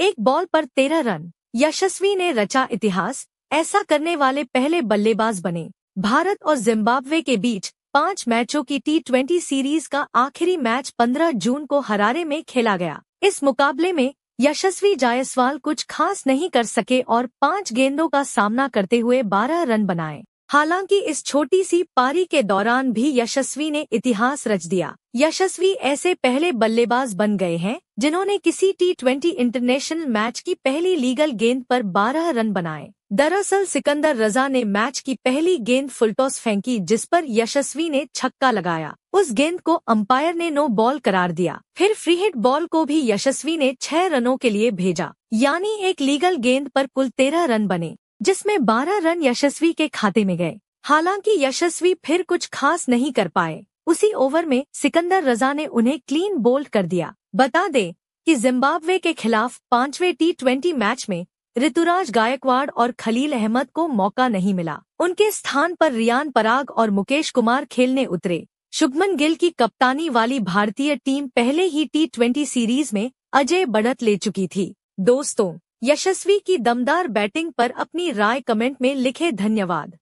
एक बॉल पर तेरह रन यशस्वी ने रचा इतिहास ऐसा करने वाले पहले बल्लेबाज बने भारत और जिम्बाब्वे के बीच पांच मैचों की टी ट्वेंटी सीरीज का आखिरी मैच 15 जून को हरारे में खेला गया इस मुकाबले में यशस्वी जायसवाल कुछ खास नहीं कर सके और पांच गेंदों का सामना करते हुए 12 रन बनाए हालांकि इस छोटी सी पारी के दौरान भी यशस्वी ने इतिहास रच दिया यशस्वी ऐसे पहले बल्लेबाज बन गए हैं जिन्होंने किसी टी ट्वेंटी इंटरनेशनल मैच की पहली लीगल गेंद पर 12 रन बनाए दरअसल सिकंदर रजा ने मैच की पहली गेंद फुलटॉस फेंकी जिस पर यशस्वी ने छक्का लगाया उस गेंद को अंपायर ने नो बॉल करार दिया फिर फ्री हिट बॉल को भी यशस्वी ने छह रनों के लिए भेजा यानी एक लीगल गेंद पर कुल तेरह रन बने जिसमें 12 रन यशस्वी के खाते में गए हालांकि यशस्वी फिर कुछ खास नहीं कर पाए उसी ओवर में सिकंदर रजा ने उन्हें क्लीन बोल्ड कर दिया बता दे कि जिम्बाब्वे के खिलाफ पांचवे टी ट्वेंटी मैच में ऋतुराज गायकवाड़ और खलील अहमद को मौका नहीं मिला उनके स्थान पर रियान पराग और मुकेश कुमार खेलने उतरे शुभमन गिल की कप्तानी वाली भारतीय टीम पहले ही टी सीरीज में अजय बढ़त ले चुकी थी दोस्तों यशस्वी की दमदार बैटिंग पर अपनी राय कमेंट में लिखे धन्यवाद